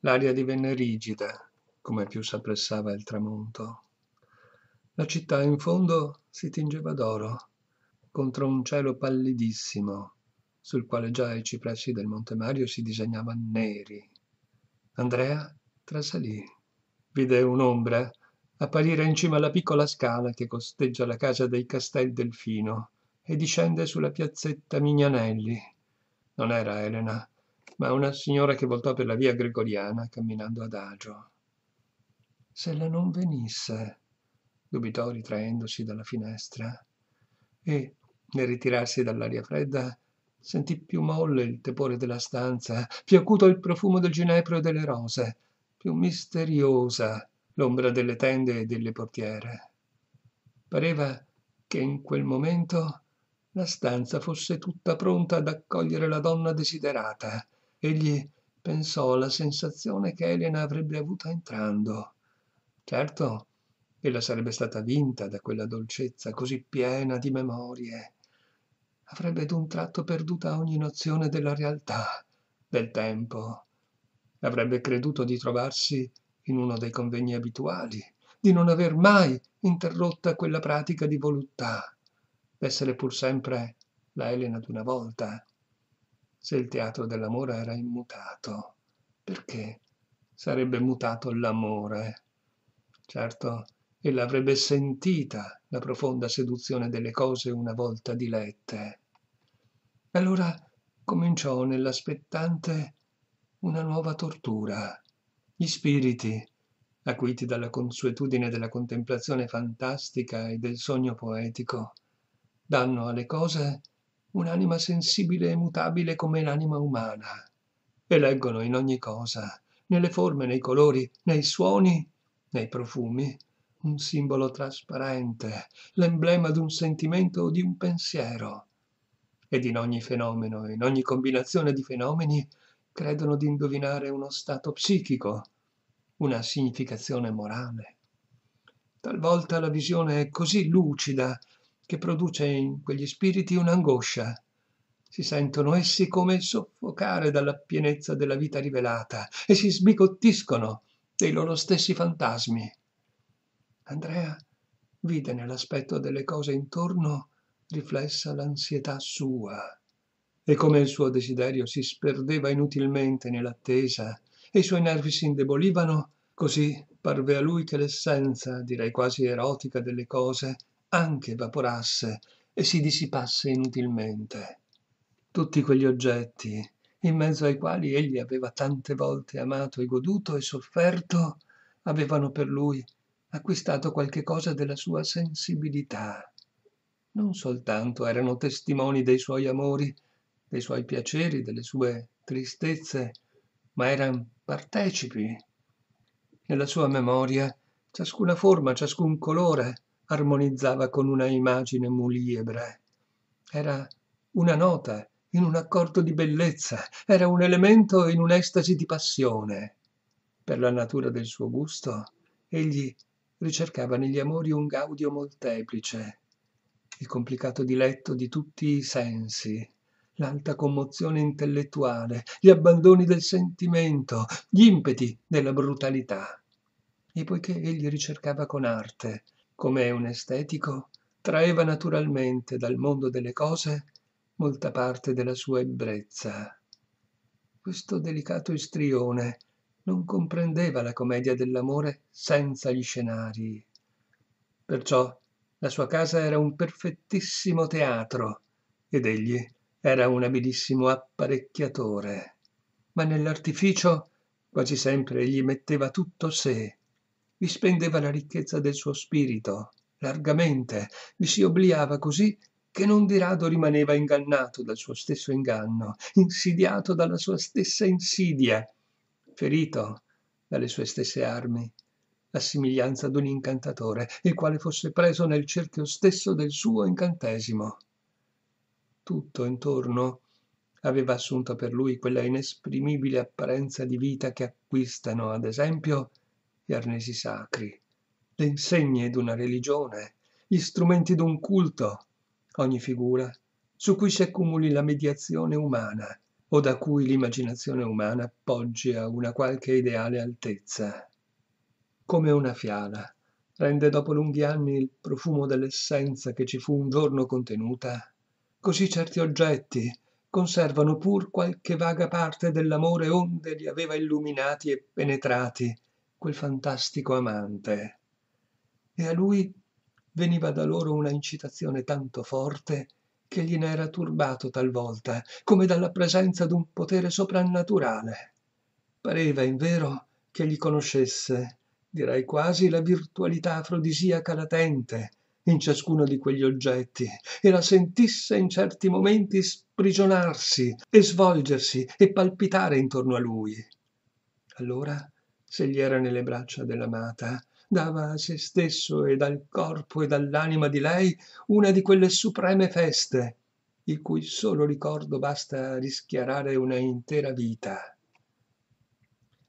L'aria divenne rigida, come più s'appressava il tramonto. La città in fondo si tingeva d'oro, contro un cielo pallidissimo, sul quale già i cipressi del Monte Mario si disegnavano neri. Andrea trasalì. Vide un'ombra apparire in cima alla piccola scala che costeggia la casa dei Castel Delfino e discende sulla piazzetta Mignanelli. Non era Elena, ma una signora che voltò per la via gregoriana camminando adagio. Se la non venisse, dubitò ritraendosi dalla finestra, e, nel ritirarsi dall'aria fredda, sentì più molle il tepore della stanza, più acuto il profumo del ginepro e delle rose, più misteriosa l'ombra delle tende e delle portiere. Pareva che in quel momento la stanza fosse tutta pronta ad accogliere la donna desiderata, egli pensò alla sensazione che Elena avrebbe avuto entrando. Certo, ella sarebbe stata vinta da quella dolcezza così piena di memorie. Avrebbe d'un tratto perduta ogni nozione della realtà, del tempo. Avrebbe creduto di trovarsi in uno dei convegni abituali, di non aver mai interrotta quella pratica di voluttà, d'essere pur sempre la Elena d'una volta, se il teatro dell'amore era immutato, perché sarebbe mutato l'amore. Certo, ella avrebbe sentita la profonda seduzione delle cose una volta dilette. Allora cominciò nell'aspettante una nuova tortura. Gli spiriti, acuiti dalla consuetudine della contemplazione fantastica e del sogno poetico, danno alle cose un'anima sensibile e mutabile come l'anima umana, e leggono in ogni cosa, nelle forme, nei colori, nei suoni, nei profumi, un simbolo trasparente, l'emblema di un sentimento o di un pensiero. Ed in ogni fenomeno, in ogni combinazione di fenomeni, credono di indovinare uno stato psichico, una significazione morale. Talvolta la visione è così lucida che produce in quegli spiriti un'angoscia. Si sentono essi come soffocare dalla pienezza della vita rivelata e si sbigottiscono dei loro stessi fantasmi. Andrea vide nell'aspetto delle cose intorno riflessa l'ansietà sua e come il suo desiderio si sperdeva inutilmente nell'attesa e i suoi nervi si indebolivano, così parve a lui che l'essenza, direi quasi erotica, delle cose anche evaporasse e si dissipasse inutilmente tutti quegli oggetti in mezzo ai quali egli aveva tante volte amato e goduto e sofferto avevano per lui acquistato qualche cosa della sua sensibilità non soltanto erano testimoni dei suoi amori dei suoi piaceri delle sue tristezze ma erano partecipi nella sua memoria ciascuna forma ciascun colore armonizzava con una immagine muliebre. Era una nota in un accordo di bellezza, era un elemento in un'estasi di passione. Per la natura del suo gusto, egli ricercava negli amori un gaudio molteplice, il complicato diletto di tutti i sensi, l'alta commozione intellettuale, gli abbandoni del sentimento, gli impeti della brutalità. E poiché egli ricercava con arte come un estetico, traeva naturalmente dal mondo delle cose molta parte della sua ebbrezza. Questo delicato istrione non comprendeva la commedia dell'amore senza gli scenari. Perciò la sua casa era un perfettissimo teatro ed egli era un abilissimo apparecchiatore. Ma nell'artificio quasi sempre egli metteva tutto sé vi spendeva la ricchezza del suo spirito largamente vi si obliava così che non di rado rimaneva ingannato dal suo stesso inganno insidiato dalla sua stessa insidia ferito dalle sue stesse armi a simiglianza un incantatore il quale fosse preso nel cerchio stesso del suo incantesimo tutto intorno aveva assunto per lui quella inesprimibile apparenza di vita che acquistano ad esempio gli arnesi sacri, le insegne d'una religione, gli strumenti d'un culto, ogni figura su cui si accumuli la mediazione umana o da cui l'immaginazione umana poggi a una qualche ideale altezza. Come una fiala rende dopo lunghi anni il profumo dell'essenza che ci fu un giorno contenuta, così certi oggetti conservano pur qualche vaga parte dell'amore onde li aveva illuminati e penetrati quel fantastico amante e a lui veniva da loro una incitazione tanto forte che gliene era turbato talvolta come dalla presenza d'un potere soprannaturale pareva invero che gli conoscesse direi quasi la virtualità afrodisiaca latente in ciascuno di quegli oggetti e la sentisse in certi momenti sprigionarsi e svolgersi e palpitare intorno a lui allora se gli era nelle braccia dell'amata dava a se stesso e dal corpo e dall'anima di lei una di quelle supreme feste il cui solo ricordo basta a rischiarare una intera vita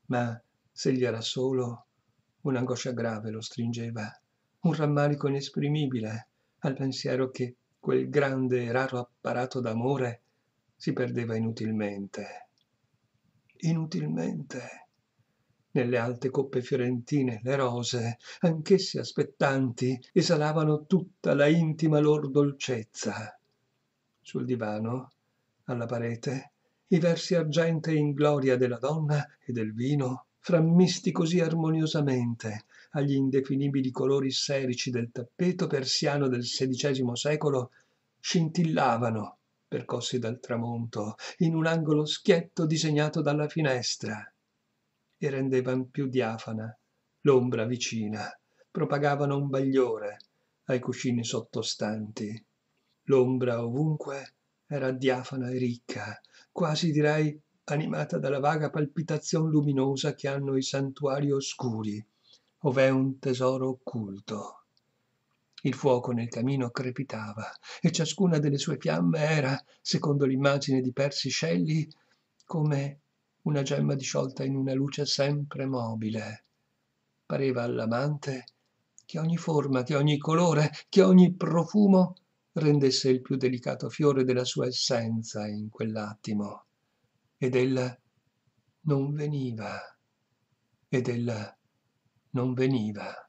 ma se gli era solo un'angoscia grave lo stringeva un rammarico inesprimibile al pensiero che quel grande e raro apparato d'amore si perdeva inutilmente inutilmente nelle alte coppe fiorentine le rose anch'esse aspettanti esalavano tutta la intima lor dolcezza sul divano alla parete i versi argentei in gloria della donna e del vino frammisti così armoniosamente agli indefinibili colori serici del tappeto persiano del XVI secolo scintillavano percossi dal tramonto in un angolo schietto disegnato dalla finestra e rendevan più diafana l'ombra vicina propagavano un bagliore ai cuscini sottostanti l'ombra ovunque era diafana e ricca quasi direi animata dalla vaga palpitazione luminosa che hanno i santuari oscuri ov'è un tesoro occulto il fuoco nel camino crepitava e ciascuna delle sue fiamme era secondo l'immagine di percy shelley come una gemma disciolta in una luce sempre mobile. Pareva all'amante che ogni forma, che ogni colore, che ogni profumo rendesse il più delicato fiore della sua essenza in quell'attimo. Ed ella non veniva. Ed ella non veniva.